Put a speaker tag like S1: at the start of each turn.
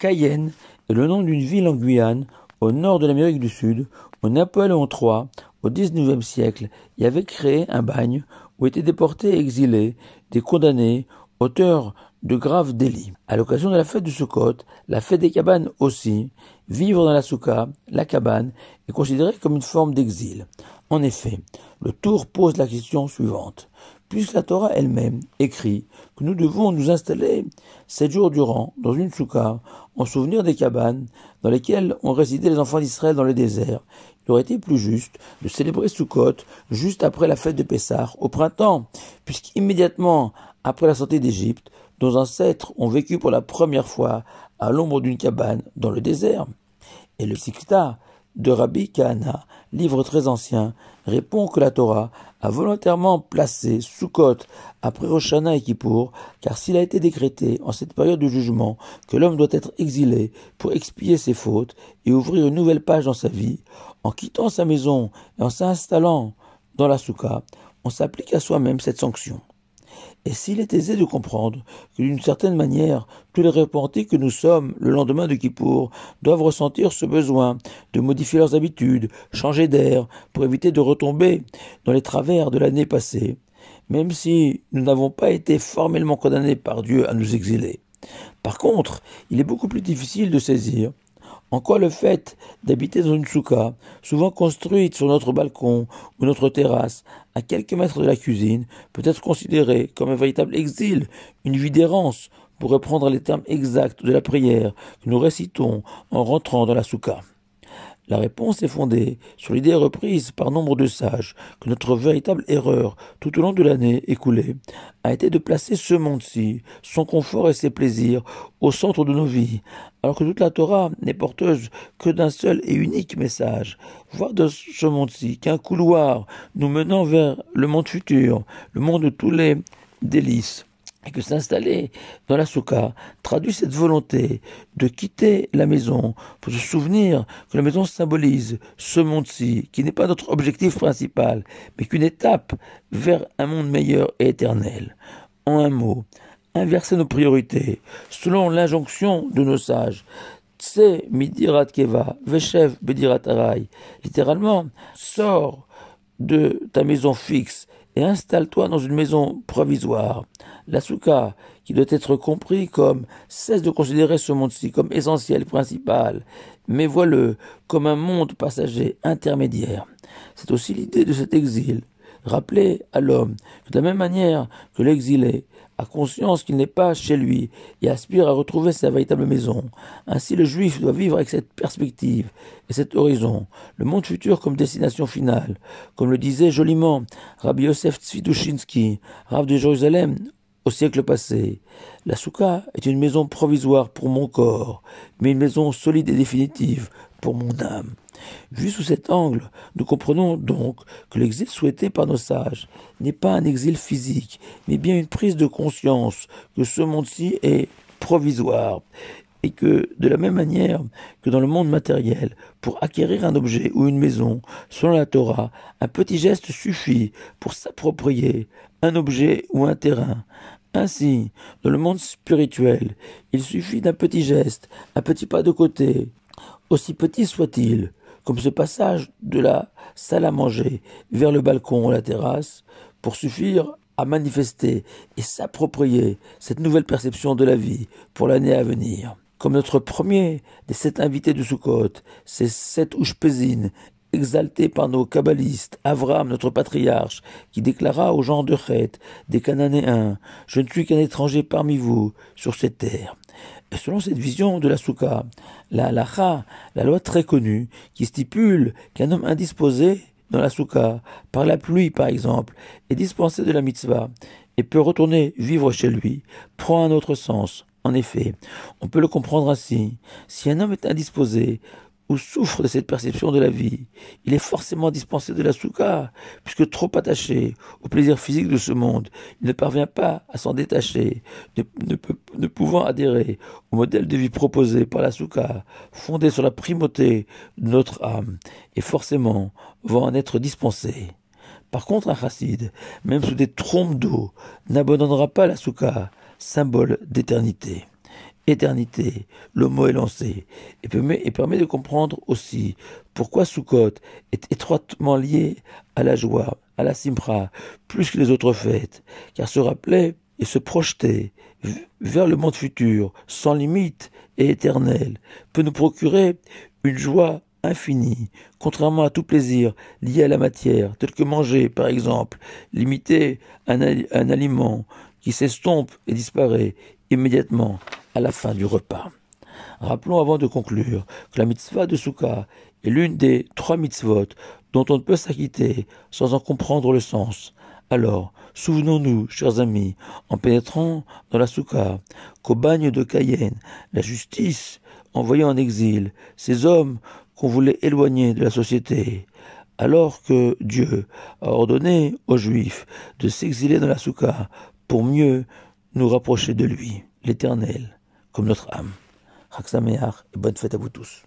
S1: Cayenne est le nom d'une ville en Guyane, au nord de l'Amérique du Sud, où Napoléon III, au XIXe siècle, y avait créé un bagne où étaient déportés et exilés des condamnés, auteurs de graves délits. À l'occasion de la fête de Soukot, la fête des cabanes aussi, vivre dans la souka, la cabane, est considérée comme une forme d'exil. En effet, le tour pose la question suivante puisque la Torah elle-même écrit que nous devons nous installer sept jours durant dans une soukha en souvenir des cabanes dans lesquelles ont résidé les enfants d'Israël dans le désert. Il aurait été plus juste de célébrer Sukkot juste après la fête de Pessah au printemps, puisqu'immédiatement après la sortie d'Égypte, nos ancêtres ont vécu pour la première fois à l'ombre d'une cabane dans le désert. Et le Sikhta, de Rabbi Kahana, livre très ancien, répond que la Torah a volontairement placé Sukkot après Roshana et Kippour, car s'il a été décrété en cette période de jugement que l'homme doit être exilé pour expier ses fautes et ouvrir une nouvelle page dans sa vie, en quittant sa maison et en s'installant dans la Sukkah, on s'applique à soi-même cette sanction. Et s'il est aisé de comprendre que d'une certaine manière, tous les repentis que nous sommes le lendemain de Kippour doivent ressentir ce besoin de modifier leurs habitudes, changer d'air, pour éviter de retomber dans les travers de l'année passée, même si nous n'avons pas été formellement condamnés par Dieu à nous exiler. Par contre, il est beaucoup plus difficile de saisir en quoi le fait d'habiter dans une souka, souvent construite sur notre balcon ou notre terrasse, à quelques mètres de la cuisine, peut être considéré comme un véritable exil, une vie d'errance, pour reprendre les termes exacts de la prière que nous récitons en rentrant dans la souka. La réponse est fondée sur l'idée reprise par nombre de sages que notre véritable erreur tout au long de l'année écoulée a été de placer ce monde-ci, son confort et ses plaisirs au centre de nos vies, alors que toute la Torah n'est porteuse que d'un seul et unique message, voire de ce monde-ci qu'un couloir nous menant vers le monde futur, le monde de tous les délices et que s'installer dans la souka traduit cette volonté de quitter la maison pour se souvenir que la maison symbolise ce monde-ci, qui n'est pas notre objectif principal, mais qu'une étape vers un monde meilleur et éternel. En un mot, inverser nos priorités selon l'injonction de nos sages. Tse midirat keva, veshev bedirat arai. Littéralement, sors de ta maison fixe et installe-toi dans une maison provisoire. La souka, qui doit être compris comme cesse de considérer ce monde-ci comme essentiel, principal, mais voit-le comme un monde passager, intermédiaire. C'est aussi l'idée de cet exil. Rappeler à l'homme de la même manière que l'exilé a conscience qu'il n'est pas chez lui et aspire à retrouver sa véritable maison. Ainsi le juif doit vivre avec cette perspective et cet horizon, le monde futur comme destination finale, comme le disait joliment Rabbi Yosef Tzvidushinsky, Rav de Jérusalem au siècle passé. La souka est une maison provisoire pour mon corps, mais une maison solide et définitive pour mon âme. Vu sous cet angle, nous comprenons donc que l'exil souhaité par nos sages n'est pas un exil physique, mais bien une prise de conscience que ce monde-ci est provisoire et que de la même manière que dans le monde matériel, pour acquérir un objet ou une maison, selon la Torah, un petit geste suffit pour s'approprier un objet ou un terrain. Ainsi, dans le monde spirituel, il suffit d'un petit geste, un petit pas de côté, aussi petit soit-il, comme ce passage de la salle à manger vers le balcon ou la terrasse, pour suffire à manifester et s'approprier cette nouvelle perception de la vie pour l'année à venir comme notre premier des sept invités de Sukkot, ces sept Ushpezin, exaltés par nos kabbalistes, Avram, notre patriarche, qui déclara aux gens de Chet, des Cananéens, Je ne suis qu'un étranger parmi vous, sur ces terres. selon cette vision de la Soukha, la halacha, la loi très connue, qui stipule qu'un homme indisposé dans la Soukha, par la pluie par exemple, est dispensé de la mitzvah et peut retourner vivre chez lui, prend un autre sens. En effet, on peut le comprendre ainsi. Si un homme est indisposé ou souffre de cette perception de la vie, il est forcément dispensé de la souka, puisque trop attaché au plaisir physique de ce monde, il ne parvient pas à s'en détacher, ne, pouvant adhérer au modèle de vie proposé par la souka, fondé sur la primauté de notre âme, et forcément va en être dispensé. Par contre, un chassid, même sous des trompes d'eau, n'abandonnera pas la soukha, symbole d'éternité. Éternité, le mot est lancé, et permet, de comprendre aussi pourquoi Sukkot est étroitement lié à la joie, à la simpra, plus que les autres fêtes, car se rappeler et se projeter vers le monde futur, sans limite et éternel, peut nous procurer une joie infinie, contrairement à tout plaisir lié à la matière, tel que manger, par exemple, limiter un aliment, qui s'estompe et disparaît immédiatement à la fin du repas. Rappelons avant de conclure que la mitzvah de Souka est l'une des trois mitzvot dont on ne peut s'acquitter sans en comprendre le sens. Alors, souvenons-nous, chers amis, en pénétrant dans la Souka, qu'au bagne de Cayenne, la justice envoyait en exil ces hommes qu'on voulait éloigner de la société, alors que Dieu a ordonné aux Juifs de s'exiler dans la Souka pour mieux nous rapprocher de lui, l'Éternel, comme notre âme. Raksameach et bonne fête à vous tous.